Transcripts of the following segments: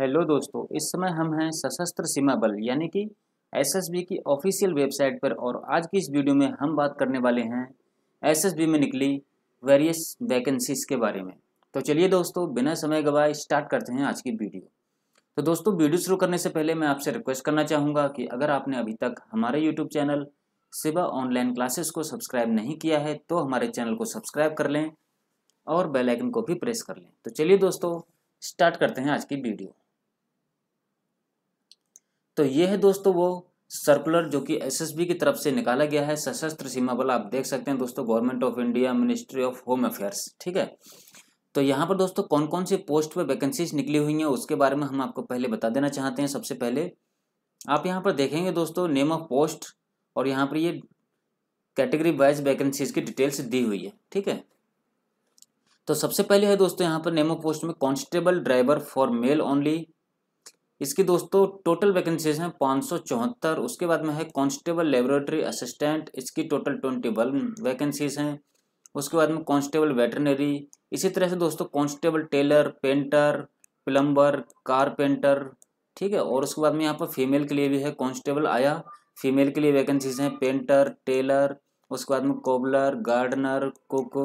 Hello दोस्तों इस समय हम हैं सशस्त्र सीमा बल यानी कि एसएसबी की ऑफिशियल वेबसाइट पर और आज की इस वीडियो में हम बात करने वाले हैं एसएसबी में निकली वेरियस वैकेंसीज के बारे में तो चलिए दोस्तों बिना समय गवाए स्टार्ट करते हैं आज की वीडियो तो दोस्तों वीडियो शुरू करने से पहले मैं आपसे रिक्वेस्ट करना चाहूँगा कि अगर आपने अभी तक हमारे YouTube channel Shiva online classes को सब्सक्राइब नहीं किया है तो हमारे चैनल को सब्सक्राइब कर लें और बेल आइकन को भी प्रेस कर लें तो चलिए दोस्तों स्टार्ट करते हैं आज की वीडियो तो ये है दोस्तों वो सर्कुलर जो कि एसएसबी की तरफ से निकाला गया है सशस्त्र सीमा बल आप देख सकते हैं दोस्तों government of India ministry of home affairs ठीक है तो यहाँ पर दोस्तों कौन कौन से पोस्ट पर वैकेंसीज निकली हुई हैं उसके बारे में हम आपको पहले बता देना चाहते हैं सबसे पहले आप यहाँ पर देखेंगे दोस्तों नेम ऑफ पोस्ट और यहाँ पर ये कैटेगरी वाइज वैकेंसीज की डिटेल्स दी हुई है ठीक है तो सबसे पहले है दोस्तों यहाँ पर नेम ऑफ पोस्ट में constable driver for male only इसकी दोस्तों टोटल वैकेंसीज हैं पाँच उसके बाद में है कांस्टेबल लेबोरेटरी असिस्टेंट इसकी टोटल ट्वेंटी वैकेंसीज हैं उसके बाद में कांस्टेबल वेटरनरी इसी तरह से दोस्तों constable tailor painter plumber carpenter ठीक है और उसके बाद में यहाँ पर फीमेल के लिए भी है कांस्टेबल आया फीमेल के लिए वैकेंसीज हैं पेंटर टेलर उसके बाद में कोबलर गार्डनर कुक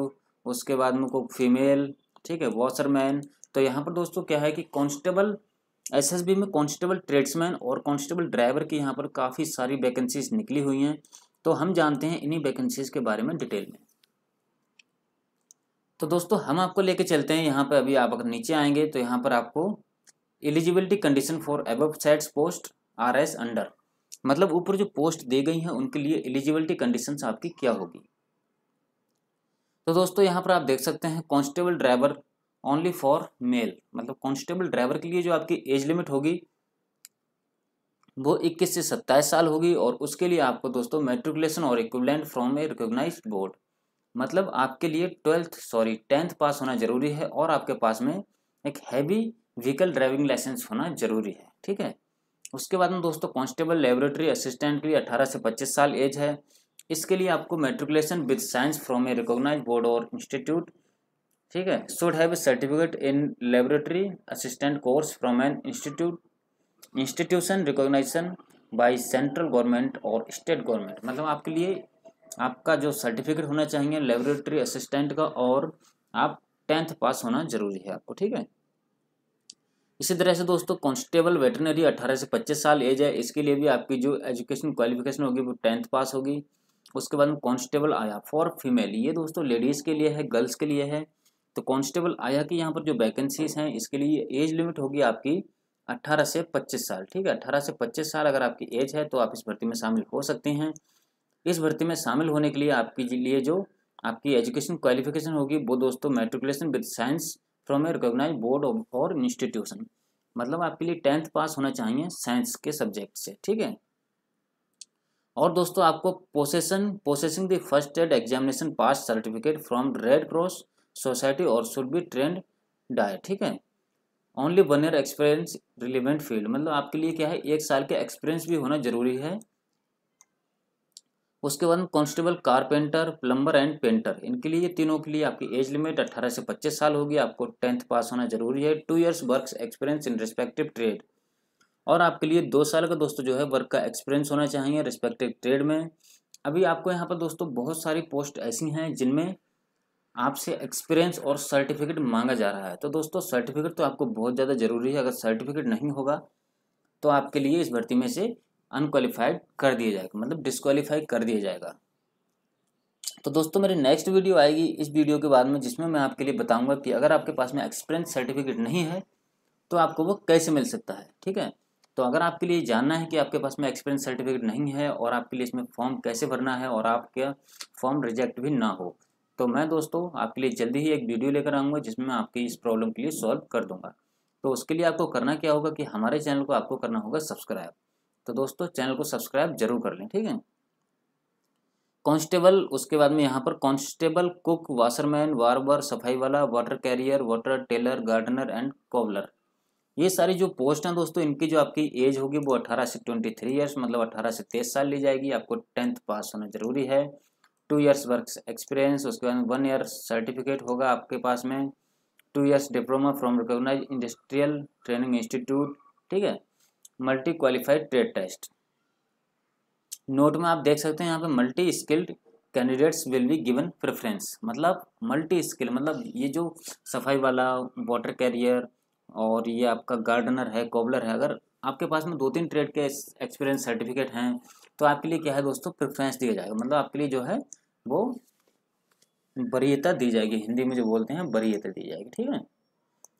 उसके बाद में कुक फीमेल ठीक है वॉशरमैन तो यहाँ पर दोस्तों क्या है कि कॉन्स्टेबल एसएसबी में कांस्टेबल ट्रेड्समैन और कांस्टेबल ड्राइवर की यहाँ पर काफ़ी सारी वैकेंसीज निकली हुई हैं तो हम जानते हैं इन्हीं वैकेंसीज के बारे में डिटेल में तो दोस्तों हम आपको लेके चलते हैं यहाँ पर अभी आप अगर नीचे आएंगे तो यहाँ पर आपको eligibility condition for ab sets post are as under मतलब ऊपर जो पोस्ट दी गई हैं उनके लिए एलिजिबिलिटी कंडीशन आपकी क्या होगी तो दोस्तों यहाँ पर आप देख सकते हैं constable driver only for male मतलब कॉन्स्टेबल ड्राइवर के लिए जो आपकी एज लिमिट होगी वो 21 से 27 साल होगी और उसके लिए आपको दोस्तों मेट्रिकुलेशन और equivalent from a recognize board मतलब आपके लिए ट्वेल्थ सॉरी टेंथ पास होना जरूरी है और आपके पास में एक हैवी व्हीकल ड्राइविंग लाइसेंस होना जरूरी है ठीक है उसके बाद में दोस्तों कॉन्स्टेबल लेबोरेटरी असिस्टेंट के लिए 18 से 25 साल एज है इसके लिए आपको matriculation with science from a recognize board और इंस्टीट्यूट ठीक है should have certificate in laboratory assistant course from an institute institution recognization by central government और स्टेट गवर्नमेंट मतलब आपके लिए आपका जो सर्टिफिकेट होना चाहिए लेबोरेटरी असिस्टेंट का और आप टेंथ पास होना जरूरी है आपको ठीक है इसी तरह से दोस्तों कांस्टेबल वेटरनरी 18 से 25 साल एज है इसके लिए भी आपकी जो एजुकेशन क्वालिफिकेशन होगी वो टेंथ पास होगी उसके बाद में कॉन्स्टेबल आया फॉर फीमेल ये दोस्तों लेडीज़ के लिए है गर्ल्स के लिए है तो कांस्टेबल आया कि यहाँ पर जो वैकेंसीज हैं इसके लिए एज लिमिट होगी आपकी 18 से 25 साल ठीक है 18 से 25 साल अगर आपकी एज है तो आप इस भर्ती में शामिल हो सकते हैं इस भर्ती में शामिल होने के लिए आपके लिए जो आपकी एजुकेशन क्वालिफिकेशन होगी वो दोस्तों matriculation with science from a recognize board of for institution मतलब आपके लिए टेंथ पास होना चाहिए साइंस के सब्जेक्ट से ठीक है और दोस्तों आपको possession possessing the first aid examination pass certificate from red cross society और शुड बी ट्रेंड डाय ठीक है only one year experience relevant field मतलब आपके लिए क्या है एक साल का एक्सपीरियंस भी होना जरूरी है उसके बाद constable carpenter plumber and painter इनके लिए तीनों के लिए आपकी एज लिमिट 18 से 25 साल होगी आपको टेंथ पास होना जरूरी है two years work experience in respective trade और आपके लिए दो साल का दोस्तों जो है वर्क का एक्सपीरियंस होना चाहिए रिस्पेक्टिव ट्रेड में अभी आपको यहाँ पर दोस्तों बहुत सारी पोस्ट ऐसी हैं जिनमें आपसे एक्सपीरियंस और सर्टिफिकेट मांगा जा रहा है तो दोस्तों सर्टिफिकेट तो आपको बहुत ज़्यादा ज़रूरी है अगर सर्टिफिकेट नहीं होगा तो आपके लिए इस भर्ती में से अनक्वालिफाइड कर दिया जाएगा मतलब डिसक्वालीफाई कर दिया जाएगा तो दोस्तों मेरी नेक्स्ट वीडियो आएगी इस वीडियो के बाद में जिसमें मैं आपके लिए बताऊंगा कि अगर आपके पास में एक्सपीरियंस सर्टिफिकेट नहीं है तो आपको वो कैसे मिल सकता है ठीक है तो अगर आपके लिए जानना है कि आपके पास में एक्सपीरियंस सर्टिफिकेट नहीं है और आपके लिए इसमें फॉर्म कैसे भरना है और आपका फॉर्म रिजेक्ट भी ना हो तो मैं हम्म। दोस्तों आपके लिए जल्दी ही एक वीडियो लेकर आऊँगा जिसमें मैं आपकी इस प्रॉब्लम के लिए सॉल्व कर दूंगा तो उसके लिए आपको करना क्या होगा कि हमारे चैनल को आपको करना होगा सब्सक्राइब तो दोस्तों चैनल को सब्सक्राइब जरूर कर लें ठीक है कांस्टेबल उसके बाद में यहाँ पर कांस्टेबल कुक वाशरमैन वारबर सफाई वाला water carrier water tailor gardener and cobbler ये सारी जो पोस्ट हैं दोस्तों इनकी जो आपकी एज होगी वो अठारह से ट्वेंटी थ्री ईयर्स मतलब अठारह से तेईस साल ली जाएगी आपको टेंथ पास होना जरूरी है टू ईयर्स वर्क एक्सपीरियंस उसके बाद वन ईयर सर्टिफिकेट होगा आपके पास में two years diploma from recognize industrial training institute ठीक है multi qualified trade test note में आप देख सकते हैं यहाँ पे multi skilled candidates will be given preference मतलब मल्टी स्किल मतलब ये जो सफाई वाला वाटर कैरियर और ये आपका गार्डनर है कॉबलर है अगर आपके पास में दो तीन ट्रेड के एक्सपीरियंस सर्टिफिकेट हैं तो आपके लिए क्या है दोस्तों प्रेफरेंस दिया जाएगा मतलब आपके लिए जो है वो वरीयता दी जाएगी हिंदी में जो बोलते हैं वरीयता दी जाएगी ठीक है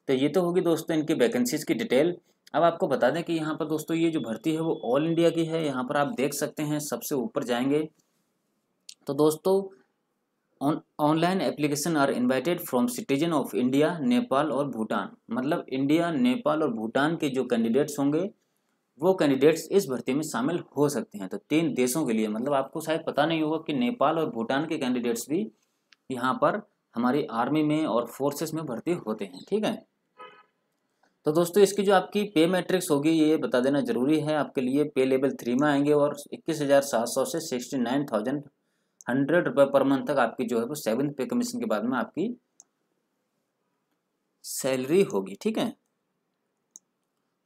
तो ये तो होगी दोस्तों इनकी वैकेंसीज़ की डिटेल अब आपको बता दें कि यहाँ पर दोस्तों ये जो भर्ती है वो ऑल इंडिया की है यहाँ पर आप देख सकते हैं सबसे ऊपर जाएंगे तो दोस्तों online application are invited from citizen of India Nepal और भूटान मतलब इंडिया नेपाल और भूटान के जो कैंडिडेट्स होंगे वो कैंडिडेट्स इस भर्ती में शामिल हो सकते हैं तो तीन देशों के लिए मतलब आपको शायद पता नहीं होगा कि नेपाल और भूटान के कैंडिडेट्स भी यहाँ पर हमारी आर्मी में और फोर्सेस में भर्ती होते हैं ठीक है तो दोस्तों इसकी जो आपकी पे मैट्रिक्स होगी ये बता देना जरूरी है आपके लिए पे लेवल थ्री में आएंगे और इक्कीस हज़ार सात सौ से सिक्सटी नाइन थाउजेंड हंड्रेड रुपये पर मंथ तक आपकी जो है वो सेवन पे कमीशन के बाद में आपकी सैलरी होगी ठीक है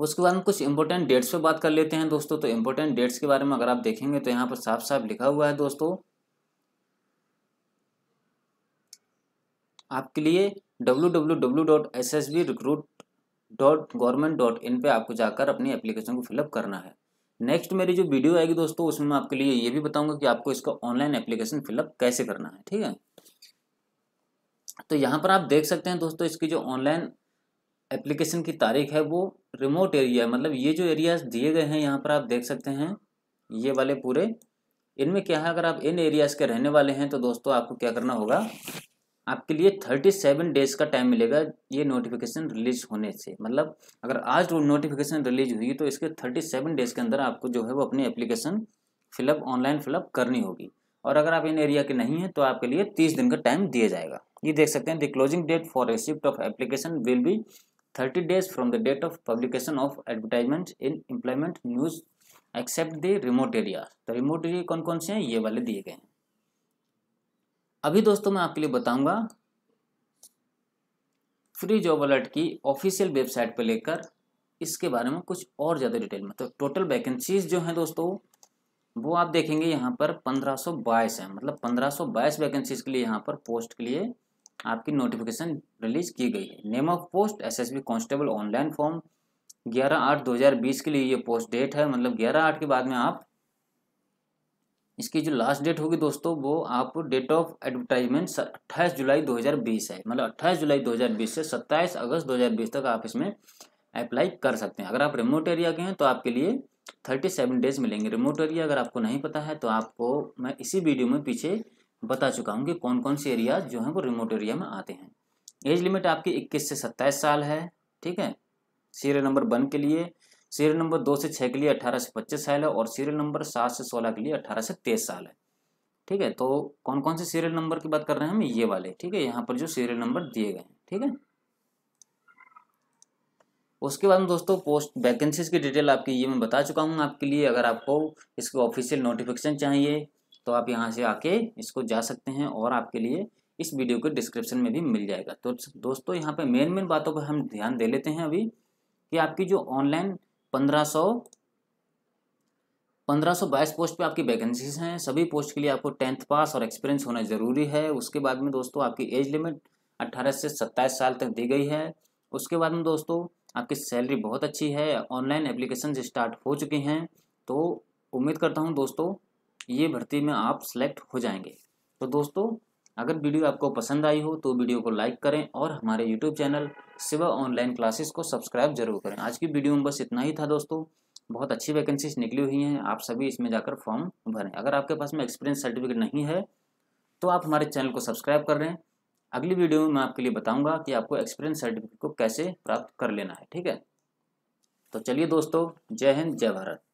उसके बाद हम कुछ इंपॉर्टेंट डेट्स पे बात कर लेते हैं दोस्तों तो इंपॉर्टेंट डेट्स के बारे में अगर आप देखेंगे तो यहाँ पर साफ साफ लिखा हुआ है दोस्तों आपके लिए डब्ल्यू पे डॉट इन पर आपको जाकर अपनी एप्लीकेशन को फिलअप करना है नेक्स्ट मेरी जो वीडियो आएगी दोस्तों उसमें मैं आपके लिए ये भी बताऊंगा कि आपको इसका ऑनलाइन एप्लीकेशन फिलअप कैसे करना है ठीक है तो यहाँ पर आप देख सकते हैं दोस्तों इसकी जो ऑनलाइन एप्लीकेशन की तारीख है वो रिमोट एरिया है मतलब ये जो एरियाज दिए गए हैं यहाँ पर आप देख सकते हैं ये वाले पूरे इनमें क्या है अगर आप इन एरियाज के रहने वाले हैं तो दोस्तों आपको क्या करना होगा आपके लिए थर्टी सेवन डेज का टाइम मिलेगा ये नोटिफिकेशन रिलीज होने से मतलब अगर आज नोटिफिकेशन रिलीज हुई तो इसके थर्टी सेवन डेज के अंदर आपको जो है वो अपनी एप्लीकेशन फिलअप ऑनलाइन फिलअप करनी होगी और अगर आप इन एरिया के नहीं हैं तो आपके लिए तीस दिन का टाइम दिया जाएगा ये देख सकते हैं the closing date for receipt of application will be 30 days from the date of publication of advertisement in employment news except the remote area तो रिमोट एरिया कौन कौन से हैं ये वाले दिए गए हैं अभी दोस्तों मैं आपके लिए बताऊंगा फ्री जॉब अलर्ट की ऑफिशियल वेबसाइट पर लेकर इसके बारे में कुछ और ज़्यादा डिटेल में तो टोटल वैकेंसीज जो हैं दोस्तों वो आप देखेंगे यहाँ पर 1522 है मतलब 1522 वैकेंसीज के लिए यहाँ पर पोस्ट के लिए आपकी नोटिफिकेशन रिलीज की गई है name of post SSB constable online form 11 आठ 2020 के लिए ये पोस्ट डेट है मतलब 11 आठ के बाद में आप इसकी जो लास्ट डेट होगी दोस्तों वो आप डेट ऑफ एडवर्टाइजमेंट 28 जुलाई 2020 है मतलब 28 जुलाई 2020 से 27 अगस्त 2020 तक आप इसमें अप्लाई कर सकते हैं अगर आप रिमोट एरिया के हैं तो आपके लिए थर्टी सेवन डेज मिलेंगे रिमोट एरिया अगर आपको नहीं पता है तो आपको मैं इसी वीडियो में पीछे बता चुका हूँ कि कौन कौन से एरियाज जो हैं वो रिमोट एरिया में आते हैं एज लिमिट आपकी 21 से 27 साल है ठीक है सीरियल नंबर वन के लिए सीरियल नंबर दो से छः के लिए 18 से 25 साल है और सीरियल नंबर सात से 16 के लिए 18 से 23 साल है ठीक है तो कौन कौन से सीरियल नंबर की बात कर रहे हैं हम ये वाले ठीक है यहाँ पर जो सीरियल नंबर दिए गए हैं ठीक है उसके बाद में दोस्तों पोस्ट वैकेंसीज की डिटेल आपकी ये मैं बता चुका हूँ आपके लिए अगर आपको इसके ऑफिशियल नोटिफिकेशन चाहिए तो आप यहाँ से आके इसको जा सकते हैं और आपके लिए इस वीडियो के डिस्क्रिप्शन में भी मिल जाएगा तो दोस्तों यहाँ पे मेन मेन बातों पर हम ध्यान दे लेते हैं अभी कि आपकी जो ऑनलाइन पंद्रह सौ पंद्रह सौ बाईस पोस्ट पे आपकी वैकेंसीज हैं सभी पोस्ट के लिए आपको टेंथ पास और एक्सपीरियंस होना ज़रूरी है उसके बाद में दोस्तों आपकी एज लिमिट अट्ठारह से सत्ताईस साल तक दी गई है उसके बाद में दोस्तों आपकी सैलरी बहुत अच्छी है ऑनलाइन एप्लीकेशन स्टार्ट हो चुके हैं तो उम्मीद करता हूँ दोस्तों ये भर्ती में आप सेलेक्ट हो जाएंगे तो दोस्तों अगर वीडियो आपको पसंद आई हो तो वीडियो को लाइक करें और हमारे YouTube channel Shiva online classes को सब्सक्राइब जरूर करें आज की वीडियो में बस इतना ही था दोस्तों बहुत अच्छी वैकेंसीज निकली हुई हैं आप सभी इसमें जाकर फॉर्म भरें अगर आपके पास में एक्सपीरियंस सर्टिफिकेट नहीं है तो आप हमारे चैनल को सब्सक्राइब कर लें अगली वीडियो में मैं आपके लिए बताऊंगा कि आपको एक्सपीरियंस सर्टिफिकेट को कैसे प्राप्त कर लेना है ठीक है तो चलिए दोस्तों जय हिंद जय भारत